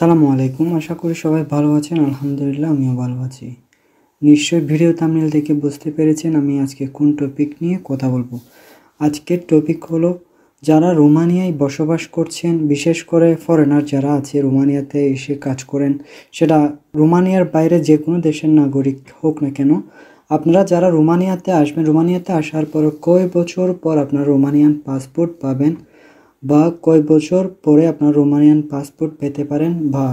সালামু আলাইকুম আশা করি সবাই ভালো আছেন আলহামদুলিল্লাহ আমিও ভালো আছি নিশ্চয়ই ভিডিও তামনিল দেখে বুঝতে পেরেছেন আমি আজকে কোন টপিক নিয়ে কথা বলবো আজকের টপিক হলো যারা রোমানিয়ায় বসবাস করছেন বিশেষ করে ফরেনার যারা আছে রোমানিয়াতে এসে কাজ করেন সেটা রোমানিয়ার বাইরে যে কোনো দেশের নাগরিক হোক না কেন আপনারা যারা রোমানিয়াতে আসবেন রোমানিয়াতে আসার পর কয় বছর পর আপনারা রোমানিয়ান পাসপোর্ট পাবেন বা কয় বছর পরে আপনার রোমানিয়ান পাসপোর্ট পেতে পারেন বা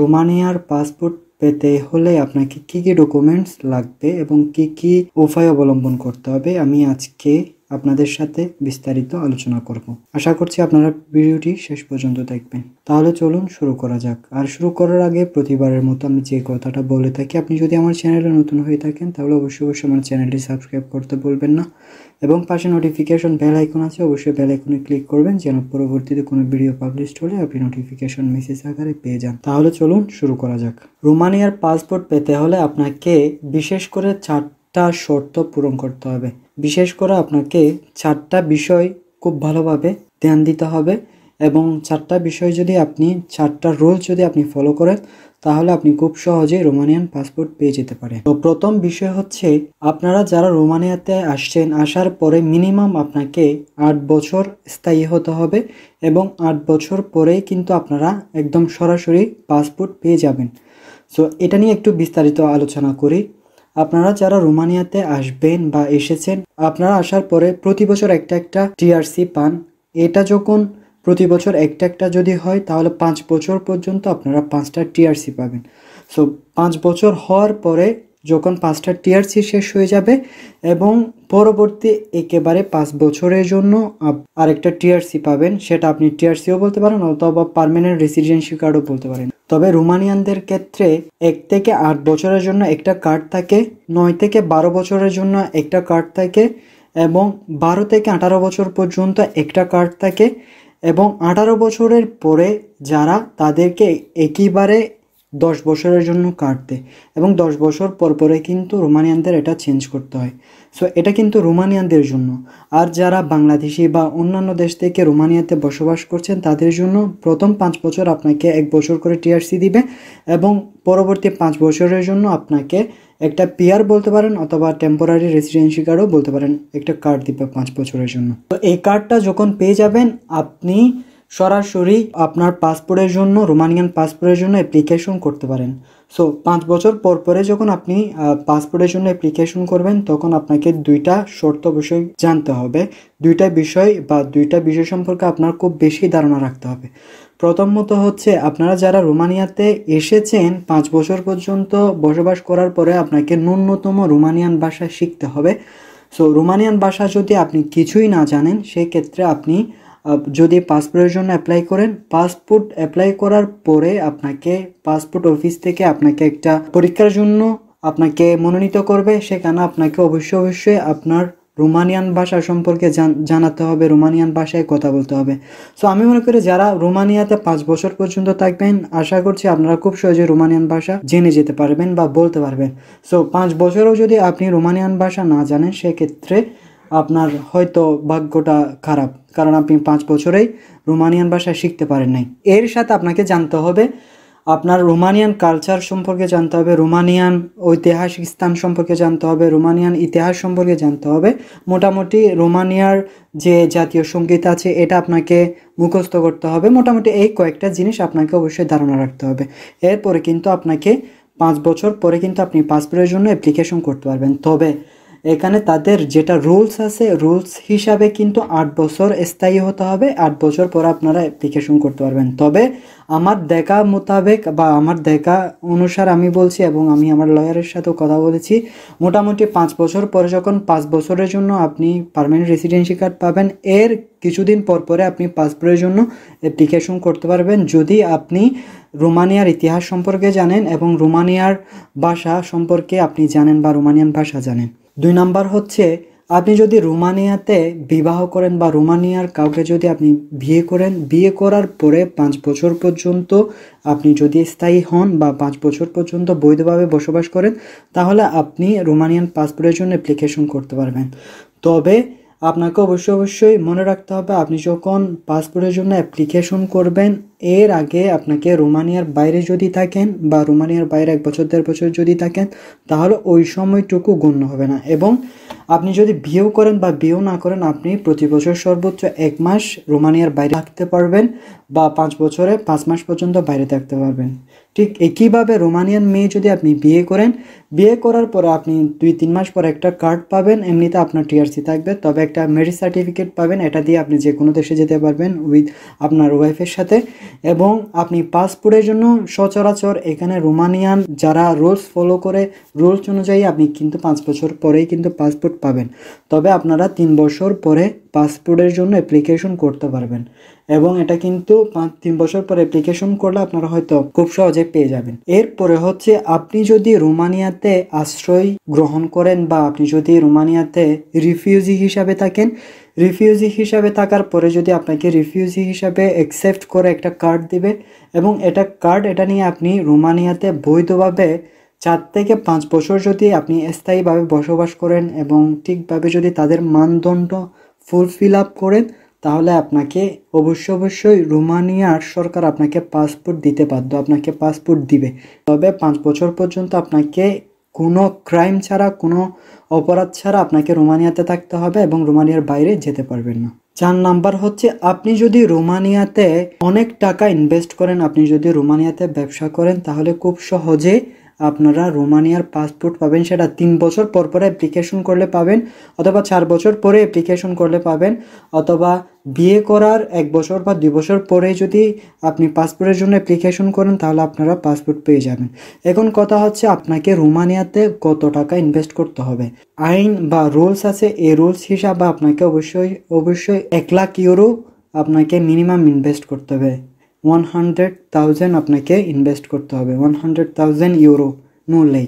রোমানিয়ার পাসপোর্ট পেতে হলে আপনাকে কি কি ডকুমেন্টস লাগবে এবং কি কি উপায় অবলম্বন করতে হবে আমি আজকে আপনাদের সাথে বিস্তারিত আলোচনা করব আশা করছি আপনারা ভিডিওটি শেষ পর্যন্ত দেখবেন তাহলে চলুন শুরু করা যাক আর শুরু করার আগে প্রতিবারের মতো আমি যে কথাটা বলে থাকি আপনি যদি আমার চ্যানেলে নতুন হয়ে থাকেন তাহলে অবশ্যই অবশ্যই আমার চ্যানেলটি সাবস্ক্রাইব করতে বলবেন না এবং পাশে নোটিফিকেশন বেল আইকন আছে অবশ্যই বেল আইকনে ক্লিক করবেন যেন পরবর্তীতে কোনো ভিডিও পাবলিশ হলে আপনি নোটিফিকেশন মেসেজ আকারে পেয়ে যান তাহলে চলুন শুরু করা যাক রোমানিয়ার পাসপোর্ট পেতে হলে আপনাকে বিশেষ করে চারটি চারটা শর্ত পূরণ করতে হবে বিশেষ করে আপনাকে চারটা বিষয় খুব ভালোভাবে ধ্যান দিতে হবে এবং চারটা বিষয় যদি আপনি চারটা রুল যদি আপনি ফলো করেন তাহলে আপনি খুব সহজেই রোমানিয়ান পাসপোর্ট পেয়ে যেতে পারেন তো প্রথম বিষয় হচ্ছে আপনারা যারা রোমানিয়াতে আসছেন আসার পরে মিনিমাম আপনাকে আট বছর স্থায়ী হতে হবে এবং আট বছর পরেই কিন্তু আপনারা একদম সরাসরি পাসপোর্ট পেয়ে যাবেন সো এটা নিয়ে একটু বিস্তারিত আলোচনা করি আপনারা যারা রোমানিয়াতে আসবেন বা এসেছেন আপনারা আসার পরে প্রতি বছর একটা একটা টিআরসি পান এটা যখন প্রতি বছর একটা একটা যদি হয় তাহলে পাঁচ বছর পর্যন্ত আপনারা পাঁচটা টিআরসি পাবেন সো পাঁচ বছর হওয়ার পরে যখন পাঁচটা টিআরসি শেষ হয়ে যাবে এবং পরবর্তী একেবারে পাঁচ বছরের জন্য আরেকটা টিআরসি পাবেন সেটা আপনি টিআরসিও বলতে পারেন অথবা পারমানেন্ট রেসিডেন্সি কার্ডও বলতে পারেন তবে রোমানিয়ানদের ক্ষেত্রে এক থেকে আট বছরের জন্য একটা কার্ড থাকে নয় থেকে বারো বছরের জন্য একটা কার্ড থাকে এবং বারো থেকে আঠারো বছর পর্যন্ত একটা কার্ড থাকে এবং আঠারো বছরের পরে যারা তাদেরকে একইবারে দশ বছরের জন্য কাটতে এবং দশ বছর পর পরে কিন্তু রোমানিয়ানদের এটা চেঞ্জ করতে হয় সো এটা কিন্তু রোমানিয়ানদের জন্য আর যারা বাংলাদেশি বা অন্যান্য দেশ থেকে রোমানিয়াতে বসবাস করছেন তাদের জন্য প্রথম পাঁচ বছর আপনাকে এক বছর করে টিআরসি দিবে এবং পরবর্তী পাঁচ বছরের জন্য আপনাকে একটা পিয়ার বলতে পারেন অথবা টেম্পোরারি রেসিডেন্সি কার্ডও বলতে পারেন একটা কার্ড দিবে পাঁচ বছরের জন্য তো এই কার্ডটা যখন পেয়ে যাবেন আপনি সরাসরি আপনার পাসপোর্টের জন্য রোমানিয়ান পাসপোর্টের জন্য অ্যাপ্লিকেশন করতে পারেন সো পাঁচ বছর পর পরে যখন আপনি পাসপোর্টের জন্য অ্যাপ্লিকেশন করবেন তখন আপনাকে দুইটা শর্ত বিষয় জানতে হবে দুইটা বিষয় বা দুইটা বিষয় সম্পর্কে আপনার খুব বেশি ধারণা রাখতে হবে প্রথমত হচ্ছে আপনারা যারা রোমানিয়াতে এসেছেন পাঁচ বছর পর্যন্ত বসবাস করার পরে আপনাকে ন্যূনতম রোমানিয়ান ভাষা শিখতে হবে সো রোমানিয়ান ভাষা যদি আপনি কিছুই না জানেন সেক্ষেত্রে আপনি যদি পাসপোর্টের জন্য অ্যাপ্লাই করেন পাসপোর্ট অ্যাপ্লাই করার পরে আপনাকে পাসপোর্ট অফিস থেকে আপনাকে একটা পরীক্ষার জন্য আপনাকে মনোনীত করবে সেখানে আপনাকে অবশ্যই অবশ্যই আপনার রোমানিয়ান ভাষা সম্পর্কে জানাতে হবে রোমানিয়ান ভাষায় কথা বলতে হবে সো আমি মনে করি যারা রোমানিয়াতে পাঁচ বছর পর্যন্ত থাকবেন আশা করছি আপনারা খুব সহজে রোমানিয়ান ভাষা জেনে যেতে পারবেন বা বলতে পারবেন সো পাঁচ বছরও যদি আপনি রোমানিয়ান ভাষা না জানেন সেক্ষেত্রে আপনার হয়তো ভাগ্যটা খারাপ কারণ আপনি পাঁচ বছরেই রোমানিয়ান ভাষা শিখতে পারেন নাই এর সাথে আপনাকে জানতে হবে আপনার রোমানিয়ান কালচার সম্পর্কে জানতে হবে রোমানিয়ান ঐতিহাসিক স্থান সম্পর্কে জানতে হবে রোমানিয়ান ইতিহাস সম্পর্কে জানতে হবে মোটামুটি রোমানিয়ার যে জাতীয় সঙ্গীত আছে এটা আপনাকে মুখস্থ করতে হবে মোটামুটি এই কয়েকটা জিনিস আপনাকে অবশ্যই ধারণা রাখতে হবে এরপরে কিন্তু আপনাকে পাঁচ বছর পরে কিন্তু আপনি পাসপোর্টের জন্য অ্যাপ্লিকেশন করতে পারবেন তবে এখানে তাদের যেটা রুলস আছে রুলস হিসাবে কিন্তু আট বছর স্থায়ী হতে হবে আট বছর পর আপনারা অ্যাপ্লিকেশন করতে পারবেন তবে আমার দেখা মোতাবেক বা আমার দেখা অনুসার আমি বলছি এবং আমি আমার লয়ারের সাথেও কথা বলেছি মোটামুটি পাঁচ বছর পরে যখন পাঁচ বছরের জন্য আপনি পারমানেন্ট রেসিডেন্সি কার্ড পাবেন এর কিছুদিন পর পরে আপনি পাসপোর্টের জন্য অ্যাপ্লিকেশন করতে পারবেন যদি আপনি রোমানিয়ার ইতিহাস সম্পর্কে জানেন এবং রোমানিয়ার ভাষা সম্পর্কে আপনি জানেন বা রোমানিয়ান ভাষা জানেন দুই নাম্বার হচ্ছে আপনি যদি রোমানিয়াতে বিবাহ করেন বা রোমানিয়ার কাউকে যদি আপনি বিয়ে করেন বিয়ে করার পরে পাঁচ বছর পর্যন্ত আপনি যদি স্থায়ী হন বা পাঁচ বছর পর্যন্ত বৈধভাবে বসবাস করেন তাহলে আপনি রোমানিয়ান পাসপোর্টের জন্য অ্যাপ্লিকেশন করতে পারবেন তবে আপনাকে অবশ্যই অবশ্যই মনে রাখতে হবে আপনি যখন পাসপোর্টের জন্য অ্যাপ্লিকেশন করবেন এর আগে আপনাকে রোমানিয়ার বাইরে যদি থাকেন বা রোমানিয়ার বাইরে এক বছর দেড় বছর যদি থাকেন তাহলে ওই সময়টুকু গণ্য হবে না এবং আপনি যদি বিয়েও করেন বা বিয়েও না করেন আপনি প্রতি বছর সর্বোচ্চ এক মাস রোমানিয়ার বাইরে থাকতে পারবেন বা পাঁচ বছরে পাঁচ মাস পর্যন্ত বাইরে থাকতে পারবেন ঠিক একইভাবে রোমানিয়ান মেয়ে যদি আপনি বিয়ে করেন বিয়ে করার পরে আপনি দুই তিন মাস পর একটা কার্ড পাবেন এমনিতে আপনার টিআরসি থাকবে তবে একটা ম্যারিজ সার্টিফিকেট পাবেন এটা দিয়ে আপনি যে কোনো দেশে যেতে পারবেন উইথ আপনার ওয়াইফের সাথে এবং আপনি পাসপোর্টের জন্য সচরাচর এখানে রোমানিয়ান যারা রুলস ফলো করে রুলস অনুযায়ী আপনি কিন্তু পাঁচ বছর পরেই কিন্তু পাসপোর্ট পাবেন তবে আপনারা তিন বছর পরে পাসপোর্টের জন্য অ্যাপ্লিকেশন করতে পারবেন এবং এটা কিন্তু পাঁচ তিন বছর পর অ্যাপ্লিকেশন করলে আপনারা হয়তো খুব সহজে পেয়ে যাবেন এরপরে হচ্ছে আপনি যদি রোমানিয়াতে আশ্রয় গ্রহণ করেন বা আপনি যদি রোমানিয়াতে রিফিউজি হিসাবে থাকেন রিফিউজি হিসাবে থাকার পরে যদি আপনাকে রিফিউজি হিসাবে অ্যাকসেপ্ট করে একটা কার্ড দিবে এবং এটা কার্ড এটা নিয়ে আপনি রোমানিয়াতে বৈধভাবে চার থেকে পাঁচ বছর যদি আপনি স্থায়ীভাবে বসবাস করেন এবং ঠিকভাবে যদি তাদের মানদণ্ড ফুল ফিল আপ করেন তাহলে আপনাকে অবশ্য অবশ্যই রোমানিয়ার সরকার আপনাকে পাসপোর্ট দিতে বাধ্য আপনাকে পাসপোর্ট দিবে তবে পাঁচ বছর পর্যন্ত আপনাকে কোনো ক্রাইম ছাড়া কোনো অপরাধ ছাড়া আপনাকে রোমানিয়াতে থাকতে হবে এবং রোমানিয়ার বাইরে যেতে পারবেন না চার নাম্বার হচ্ছে আপনি যদি রোমানিয়াতে অনেক টাকা ইনভেস্ট করেন আপনি যদি রোমানিয়াতে ব্যবসা করেন তাহলে খুব সহজে আপনারা রোমানিয়ার পাসপোর্ট পাবেন সেটা তিন বছর পর পরে অ্যাপ্লিকেশন করলে পাবেন অথবা চার বছর পরে অ্যাপ্লিকেশন করলে পাবেন অথবা বিয়ে করার এক বছর বা দুই বছর পরে যদি আপনি পাসপোর্টের জন্য অ্যাপ্লিকেশন করেন তাহলে আপনারা পাসপোর্ট পেয়ে যাবেন এখন কথা হচ্ছে আপনাকে রোমানিয়াতে কত টাকা ইনভেস্ট করতে হবে আইন বা রুলস আছে এই রুলস হিসাবে আপনাকে অবশ্যই অবশ্যই এক লাখ ইউরো আপনাকে মিনিমাম ইনভেস্ট করতে হবে ওয়ান হান্ড্রেড থাউজেন্ড আপনাকে ইনভেস্ট করতে হবে ওয়ান হান্ড্রেড থাউজেন্ড ইউরো নড়লেই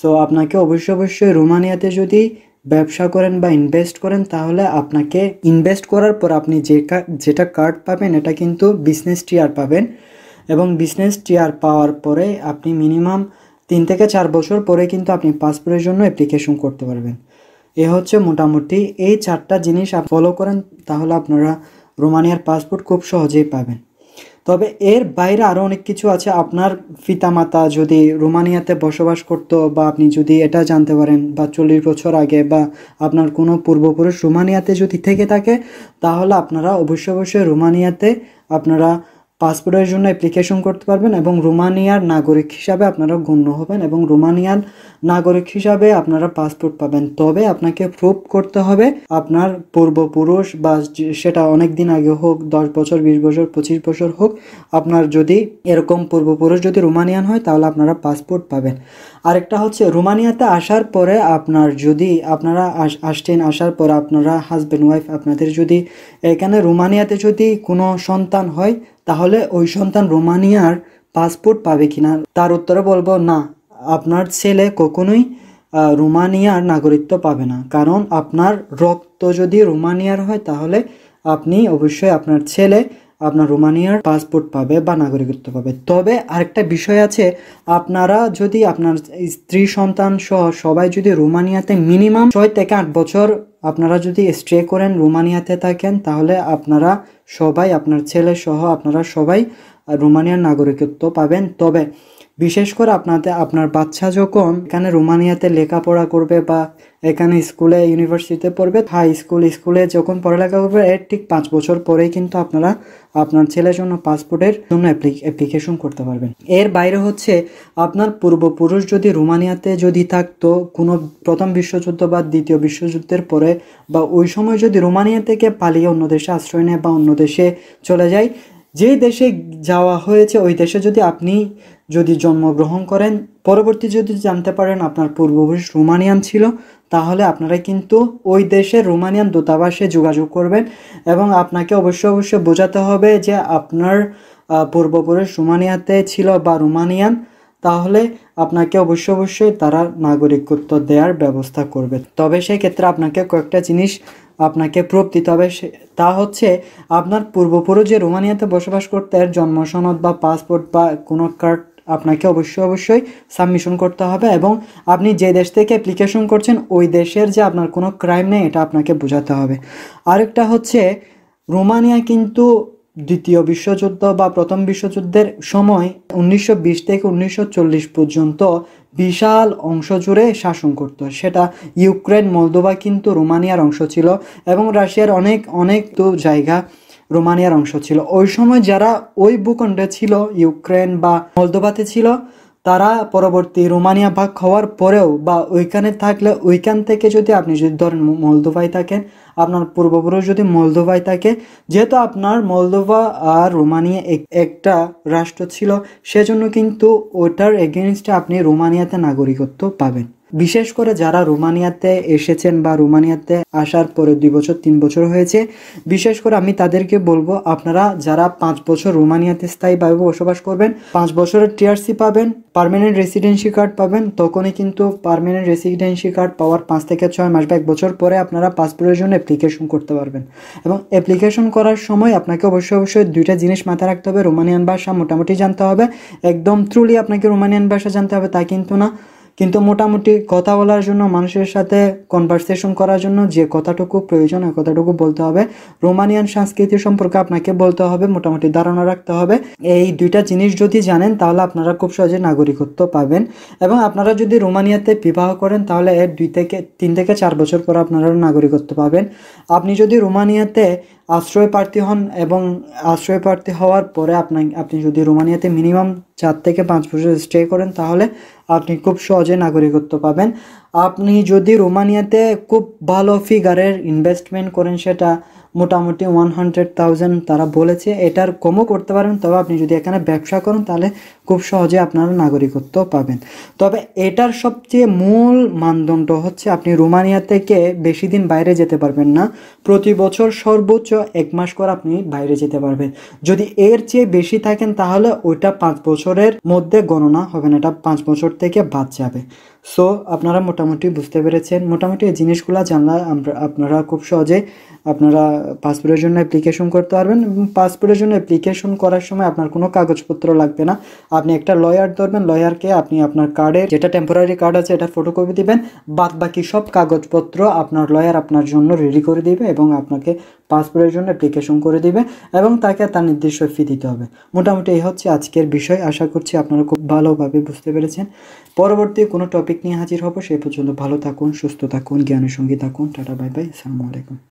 সো আপনাকে অবশ্যই অবশ্যই রোমানিয়াতে যদি ব্যবসা করেন বা ইনভেস্ট করেন তাহলে আপনাকে ইনভেস্ট করার পর আপনি যে যেটা কার্ড পাবেন এটা কিন্তু বিজনেস টিয়ার পাবেন এবং বিজনেস টিয়ার পাওয়ার পরে আপনি মিনিমাম তিন থেকে চার বছর পরে কিন্তু আপনি পাসপোর্টের জন্য অ্যাপ্লিকেশন করতে পারবেন এ হচ্ছে মোটামুটি এই চারটা জিনিস ফলো করেন তাহলে আপনারা রোমানিয়ার পাসপোর্ট খুব সহজেই পাবেন তবে এর বাইরে আরও অনেক কিছু আছে আপনার পিতামাতা যদি রোমানিয়াতে বসবাস করত বা আপনি যদি এটা জানতে পারেন বা চল্লিশ বছর আগে বা আপনার কোনো পূর্বপুরুষ রোমানিয়াতে যদি থেকে থাকে তাহলে আপনারা অবশ্যই অবশ্যই রোমানিয়াতে আপনারা পাসপোর্টের জন্য অ্যাপ্লিকেশন করতে পারবেন এবং রোমানিয়ার নাগরিক হিসাবে আপনারা গণ্য হবেন এবং রোমানিয়ান নাগরিক হিসাবে আপনারা পাসপোর্ট পাবেন তবে আপনাকে প্রুভ করতে হবে আপনার পূর্বপুরুষ বা সেটা অনেক দিন আগে হোক দশ বছর বিশ বছর পঁচিশ বছর হোক আপনার যদি এরকম পূর্বপুরুষ যদি রোমানিয়ান হয় তাহলে আপনারা পাসপোর্ট পাবেন আরেকটা হচ্ছে রোমানিয়াতে আসার পরে আপনার যদি আপনারা আসছেন আসার পর আপনারা হাজব্যান্ড ওয়াইফ আপনাদের যদি এখানে রোমানিয়াতে যদি কোনো সন্তান হয় তাহলে ওই সন্তান রোমানিয়ার পাসপোর্ট পাবে কিনা তার উত্তরে বলবো না আপনার ছেলে কখনোই রোমানিয়ার নাগরিকত্ব পাবে না কারণ আপনার রক্ত যদি রোমানিয়ার হয় তাহলে আপনি অবশ্যই আপনার ছেলে আপনার রোমানিয়ার পাসপোর্ট পাবে বা নাগরিকত্ব পাবে তবে আরেকটা বিষয় আছে আপনারা যদি আপনার স্ত্রী সন্তান সহ সবাই যদি রোমানিয়াতে মিনিমাম ছয় থেকে আট বছর আপনারা যদি স্টে করেন রোমানিয়াতে থাকেন তাহলে আপনারা সবাই আপনার ছেলে সহ আপনারা সবাই রোমানিয়ার নাগরিকত্ব পাবেন তবে বিশেষ করে আপনাদের আপনার বাচ্চা যখন এখানে রোমানিয়াতে লেখাপড়া করবে বা এখানে স্কুলে ইউনিভার্সিটিতে পড়বে হাই স্কুল স্কুলে যখন পড়ালেখা করবে এর ঠিক পাঁচ বছর পরেই কিন্তু আপনারা আপনার ছেলের জন্য পাসপোর্টের জন্য অ্যাপ্লিকেশন করতে পারবেন এর বাইরে হচ্ছে আপনার পূর্বপুরুষ যদি রোমানিয়াতে যদি থাকতো কোনো প্রথম বিশ্বযুদ্ধ বা দ্বিতীয় বিশ্বযুদ্ধের পরে বা ওই সময় যদি রোমানিয়া থেকে পালিয়ে অন্য দেশে আশ্রয় নেয় বা অন্য দেশে চলে যায় যে দেশে যাওয়া হয়েছে ওই দেশে যদি আপনি যদি জন্মগ্রহণ করেন পরবর্তী যদি জানতে পারেন আপনার পূর্বপুরুষ রোমানিয়ান ছিল তাহলে আপনারা কিন্তু ওই দেশে রোমানিয়ান দূতাবাসে যোগাযোগ করবেন এবং আপনাকে অবশ্যই অবশ্যই বোঝাতে হবে যে আপনার পূর্বপুরুষ রোমানিয়াতে ছিল বা রোমানিয়ান তাহলে আপনাকে অবশ্য অবশ্যই তারা নাগরিকত্ব দেওয়ার ব্যবস্থা করবে তবে সেক্ষেত্রে আপনাকে কয়েকটা জিনিস আপনাকে প্রুফ দিতে হবে তা হচ্ছে আপনার পূর্বপুরুষ যে রোমানিয়াতে বসবাস করতে জন্ম সনদ বা পাসপোর্ট বা কোনো কার্ড আপনাকে অবশ্যই অবশ্যই সাবমিশন করতে হবে এবং আপনি যে দেশ থেকে অ্যাপ্লিকেশন করছেন ওই দেশের যে আপনার কোনো ক্রাইম নেই এটা আপনাকে বোঝাতে হবে আরেকটা হচ্ছে রোমানিয়া কিন্তু দ্বিতীয় বিশ্বযুদ্ধ বা প্রথম বিশ্বযুদ্ধের সময় উনিশশো থেকে উনিশশো পর্যন্ত বিশাল অংশ জুড়ে শাসন করত সেটা ইউক্রেন মলদোভা কিন্তু রোমানিয়ার অংশ ছিল এবং রাশিয়ার অনেক অনেক তো জায়গা রোমানিয়ার অংশ ছিল ওই সময় যারা ওই ভূখণ্ডে ছিল ইউক্রেন বা মলদোভাতে ছিল তারা পরবর্তী রোমানিয়া ভাগ হওয়ার পরেও বা ওইখানে থাকলে ওইখান থেকে যদি আপনি যদি ধরেন মলদোভায় থাকেন আপনার পূর্বপুরুষ যদি মলদোভায় থাকে যেহেতু আপনার মলদোভা আর রোমানিয়া একটা রাষ্ট্র ছিল সেজন্য কিন্তু ওটার এগেনস্টে আপনি রোমানিয়াতে নাগরিকত্ব পাবেন বিশেষ করে যারা রোমানিয়াতে এসেছেন বা রোমানিয়াতে আসার পরে দুই বছর তিন বছর হয়েছে বিশেষ করে আমি তাদেরকে বলবো আপনারা যারা পাঁচ বছর রোমানিয়াতে স্থায়ীভাবে বসবাস করবেন পাঁচ বছরের টিআরসি পাবেন পারমানেন্ট রেসিডেন্সি কার্ড পাবেন তখনই কিন্তু পারমানেন্ট রেসিডেন্সি কার্ড পাওয়ার পাঁচ থেকে ছয় মাস বা এক বছর পরে আপনারা পাসপোর্টের জন্য অ্যাপ্লিকেশন করতে পারবেন এবং অ্যাপ্লিকেশন করার সময় আপনাকে অবশ্যই অবশ্যই দুইটা জিনিস মাথায় রাখতে হবে রোমানিয়ান ভাষা মোটামুটি জানতে হবে একদম ত্রুলি আপনাকে রোমানিয়ান ভাষা জানতে হবে তা কিন্তু না কিন্তু মোটামুটি কথা বলার জন্য মানুষের সাথে কনভারসেশন করার জন্য যে কথাটুকু প্রয়োজন ওই কথাটুকু বলতে হবে রোমানিয়ান সংস্কৃতি সম্পর্কে আপনাকে বলতে হবে মোটামুটি ধারণা রাখতে হবে এই দুইটা জিনিস যদি জানেন তাহলে আপনারা খুব সহজে নাগরিকত্ব পাবেন এবং আপনারা যদি রোমানিয়াতে বিবাহ করেন তাহলে এর দুই থেকে তিন থেকে চার বছর পর আপনারা নাগরিকত্ব পাবেন আপনি যদি রোমানিয়াতে আশ্রয় প্রার্থী হন এবং আশ্রয় প্রার্থী হওয়ার পরে আপনি আপনি যদি রোমানিয়াতে মিনিমাম চার থেকে পাঁচ বছর স্টে করেন তাহলে আপনি খুব সহজে নাগরিকত্ব পাবেন আপনি যদি রোমানিয়াতে খুব ভালো ফিগারের ইনভেস্টমেন্ট করেন সেটা মোটামুটি ওয়ান হান্ড্রেড থাউজেন্ড তারা বলেছে এটার কমও করতে পারেন তবে আপনি যদি এখানে ব্যবসা করেন তাহলে খুব সহজে আপনারা নাগরিকত্ব পাবেন তবে এটার সবচেয়ে মূল মানদণ্ড হচ্ছে আপনি রোমানিয়া থেকে বেশি দিন বাইরে যেতে পারবেন না প্রতি বছর সর্বোচ্চ এক মাস করে আপনি বাইরে যেতে পারবেন যদি এর চেয়ে বেশি থাকেন তাহলে ওইটা পাঁচ বছরের মধ্যে গণনা হবে না এটা পাঁচ বছর থেকে বাদ যাবে সো আপনারা মোটামুটি বুঝতে পেরেছেন মোটামুটি এই জিনিসগুলো জানলে আপনারা খুব সহজে আপনারা পাসপোর্টের জন্য অ্যাপ্লিকেশন করতে পারবেন পাসপোর্টের জন্য অ্যাপ্লিকেশন করার সময় আপনার কোনো কাগজপত্র লাগবে না আপনি একটা লয়ার ধরবেন লয়ারকে আপনি আপনার কার্ডে যেটা টেম্পোরারি কার্ড আছে এটা ফটোকপি দিবেন বাদ বাকি সব কাগজপত্র আপনার লয়ার আপনার জন্য রেডি করে দিবে এবং আপনাকে পাসপোর্টের জন্য অ্যাপ্লিকেশন করে দিবে এবং তাকে তার নির্দিষ্ট ফি দিতে হবে মোটামুটি এই হচ্ছে আজকের বিষয় আশা করছি আপনারা খুব ভালোভাবে বুঝতে পেরেছেন পরবর্তী কোনো টপিক টপিক নিয়ে হাজির হবো সে পর্যন্ত ভালো থাকুন সুস্থ থাকুন জ্ঞানের সঙ্গে থাকুন টাটা বাই বাই আসসালামু আলাইকুম